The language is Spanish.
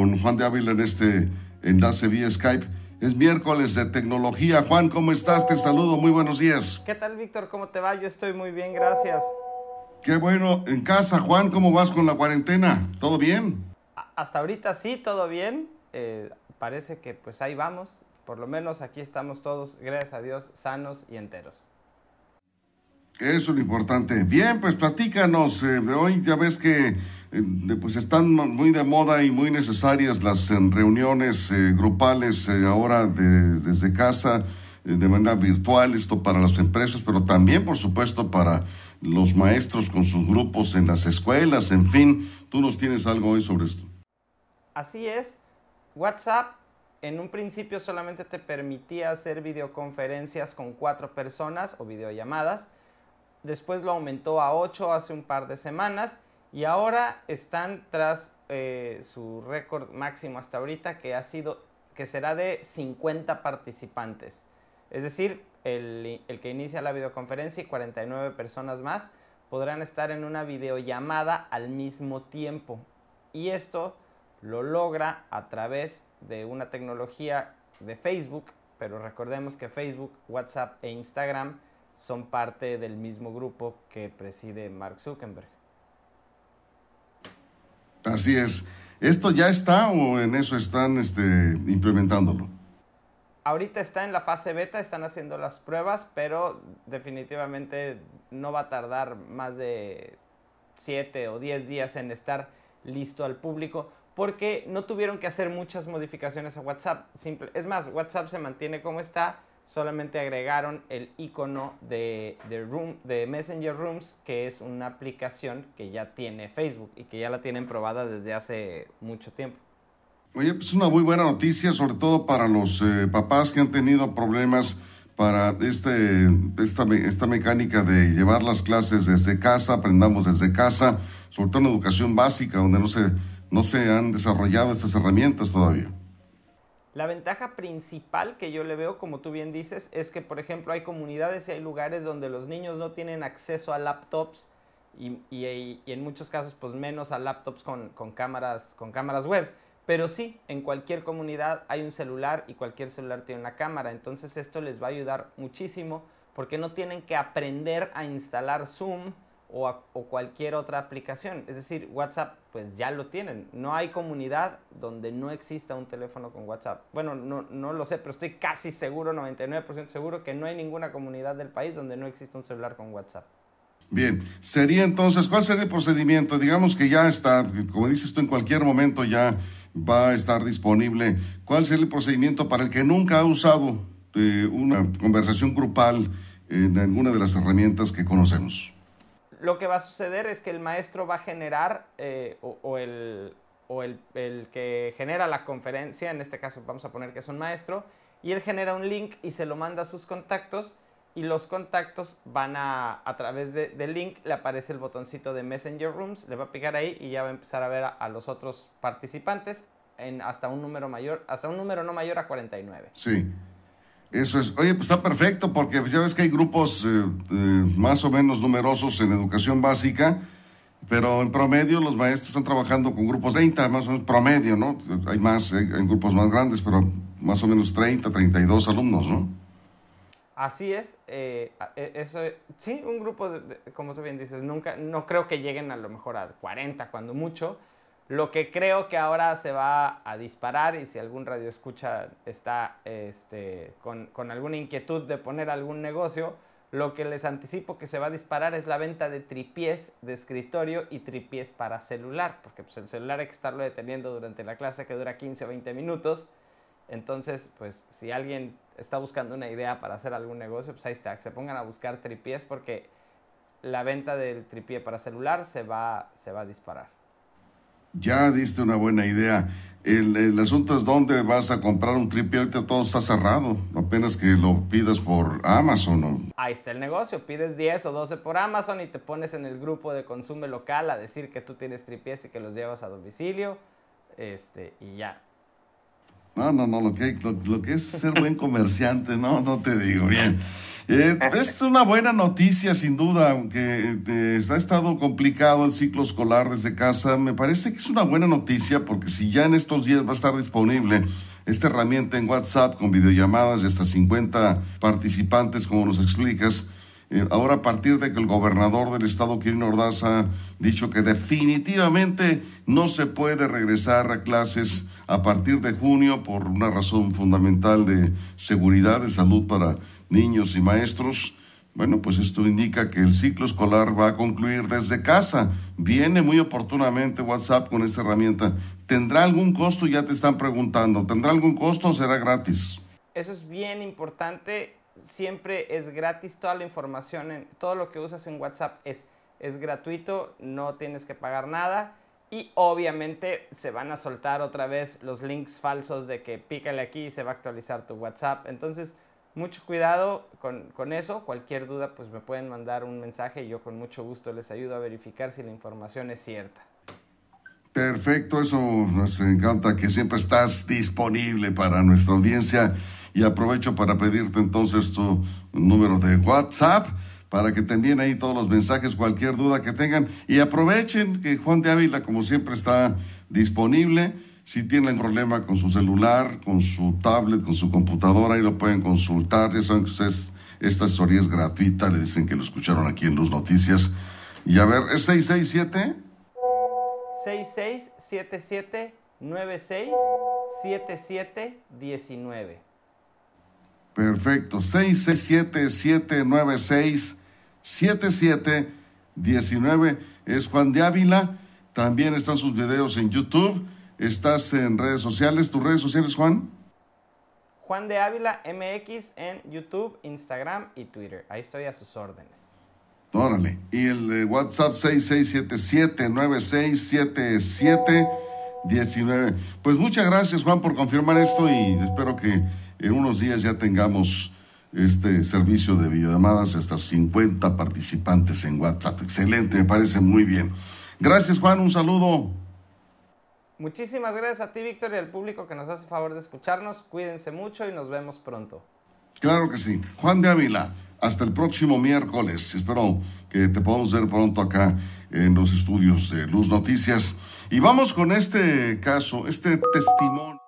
Juan de Ávila en este enlace vía Skype. Es miércoles de tecnología. Juan, ¿cómo estás? Te saludo. Muy buenos días. ¿Qué tal, Víctor? ¿Cómo te va? Yo estoy muy bien, gracias. Qué bueno. En casa, Juan, ¿cómo vas con la cuarentena? ¿Todo bien? Hasta ahorita sí, todo bien. Eh, parece que pues ahí vamos. Por lo menos aquí estamos todos, gracias a Dios, sanos y enteros. Eso es lo importante. Bien, pues platícanos eh, de hoy. Ya ves que pues están muy de moda y muy necesarias las reuniones eh, grupales eh, ahora desde casa eh, de manera virtual, esto para las empresas, pero también por supuesto para los maestros con sus grupos en las escuelas, en fin, tú nos tienes algo hoy sobre esto. Así es, WhatsApp en un principio solamente te permitía hacer videoconferencias con cuatro personas o videollamadas, después lo aumentó a ocho hace un par de semanas, y ahora están tras eh, su récord máximo hasta ahorita, que ha sido, que será de 50 participantes. Es decir, el, el que inicia la videoconferencia y 49 personas más podrán estar en una videollamada al mismo tiempo. Y esto lo logra a través de una tecnología de Facebook, pero recordemos que Facebook, WhatsApp e Instagram son parte del mismo grupo que preside Mark Zuckerberg. Así es. ¿Esto ya está o en eso están este, implementándolo? Ahorita está en la fase beta, están haciendo las pruebas, pero definitivamente no va a tardar más de 7 o 10 días en estar listo al público porque no tuvieron que hacer muchas modificaciones a WhatsApp. Es más, WhatsApp se mantiene como está, solamente agregaron el icono de, room, de Messenger Rooms, que es una aplicación que ya tiene Facebook y que ya la tienen probada desde hace mucho tiempo. Oye, pues una muy buena noticia, sobre todo para los eh, papás que han tenido problemas para este, esta, mecánica de llevar las clases desde casa, aprendamos desde casa, sobre todo en educación básica, donde no se, no se han desarrollado estas herramientas todavía. La ventaja principal que yo le veo, como tú bien dices, es que, por ejemplo, hay comunidades y hay lugares donde los niños no tienen acceso a laptops y, en muchos casos, pues menos a laptops con, cámaras, con cámaras web. Pero sí, en cualquier comunidad hay un celular y cualquier celular tiene una cámara. Entonces esto les va a ayudar muchísimo porque no tienen que aprender a instalar Zoom o, cualquier otra aplicación. Es decir, WhatsApp pues ya lo tienen. No hay comunidad donde no exista un teléfono con WhatsApp. Bueno, no, lo sé, pero estoy casi seguro, 99% seguro, que no hay ninguna comunidad del país donde no exista un celular con WhatsApp. Bien, sería entonces, ¿cuál sería el procedimiento? Digamos que ya está, como dices tú, en cualquier momento ya va a estar disponible. ¿Cuál sería el procedimiento para el que nunca ha usado eh, una conversación grupal en alguna de las herramientas que conocemos? lo que va a suceder es que el maestro va a generar, eh, o, el, que genera la conferencia, en este caso vamos a poner que es un maestro, y él genera un link y se lo manda a sus contactos, y los contactos van a, a través de, del link, le aparece el botoncito de Messenger Rooms, le va a picar ahí y ya va a empezar a ver a, los otros participantes en hasta un número mayor, hasta un número no mayor a 49. Sí. Eso es. Oye, pues está perfecto porque ya ves que hay grupos eh, eh, más o menos numerosos en educación básica, pero en promedio los maestros están trabajando con grupos 30, más o menos promedio, ¿no? Hay más, eh, hay, grupos más grandes, pero más o menos 30, 32 alumnos, ¿no? Así es. E, eso, sí, un grupo, como tú bien dices, nunca, no creo que lleguen a lo mejor a 40 cuando mucho, lo que creo que ahora se va a disparar y si algún radio escucha está este, con, con alguna inquietud de poner algún negocio, lo que les anticipo que se va a disparar es la venta de tripiés de escritorio y tripiés para celular, porque pues, el celular hay que estarlo deteniendo durante la clase que dura 15 o 20 minutos. Entonces, pues si alguien está buscando una idea para hacer algún negocio, pues ahí está, que se pongan a buscar tripiés porque la venta del tripié para celular se va, se va a disparar. Ya diste una buena idea. El, asunto es dónde vas a comprar un tripié. Ahorita todo está cerrado. Apenas que lo pidas por Amazon. ¿o? Ahí está el negocio. Pides 10 o 12 por Amazon y te pones en el grupo de consumo local a decir que tú tienes tripiés y que los llevas a domicilio. Este, y ya. No, no, no, lo que, lo, que es ser buen comerciante, no, no te digo bien. Eh, es una buena noticia, sin duda, aunque este, ha estado complicado el ciclo escolar desde casa. Me parece que es una buena noticia porque si ya en estos días va a estar disponible esta herramienta en WhatsApp con videollamadas y hasta 50 participantes, como nos explicas, ahora a partir de que el gobernador del estado, Quirino Ordaz, ha dicho que definitivamente no se puede regresar a clases a partir de junio por una razón fundamental de seguridad, de salud para niños y maestros. Bueno, pues esto indica que el ciclo escolar va a concluir desde casa. Viene muy oportunamente WhatsApp con esta herramienta. ¿Tendrá algún costo? Ya te están preguntando. ¿Tendrá algún costo o será gratis? Eso es bien importante siempre es gratis toda la información, en, todo lo que usas en WhatsApp es, gratuito, no tienes que pagar nada. Y obviamente se van a soltar otra vez los links falsos de que pícale aquí y se va a actualizar tu WhatsApp. Entonces, mucho cuidado con, con, eso. Cualquier duda, pues me pueden mandar un mensaje y yo con mucho gusto les ayudo a verificar si la información es cierta. Perfecto, eso nos encanta que siempre estás disponible para nuestra audiencia y aprovecho para pedirte entonces tu número de WhatsApp para que te envíen ahí todos los mensajes, cualquier duda que tengan y aprovechen que Juan de Ávila como siempre está disponible. Si tienen problema con su celular, con su tablet, con su computadora, ahí lo pueden consultar. Ya saben esta historia es gratuita, le dicen que lo escucharon aquí en Luz Noticias. Y a ver, es 667. 6677967719. Perfecto, 6677967719 es Juan de Ávila. También están sus videos en YouTube. Estás en redes sociales. ¿Tus redes sociales, Juan? Juan de Ávila MX en YouTube, Instagram y Twitter. Ahí estoy a sus órdenes. Órale. Y el WhatsApp 6677-9677-19. Pues muchas gracias, Juan, por confirmar esto y espero que en unos días ya tengamos este servicio de videollamadas hasta 50 participantes en WhatsApp. Excelente, me parece muy bien. Gracias, Juan, un saludo. Muchísimas gracias a ti, Víctor, y al público que nos hace favor de escucharnos. Cuídense mucho y nos vemos pronto. Claro que sí. Juan de Ávila hasta el próximo miércoles. Espero que te podamos ver pronto acá en los estudios de Luz Noticias. Y vamos con este caso, este testimonio.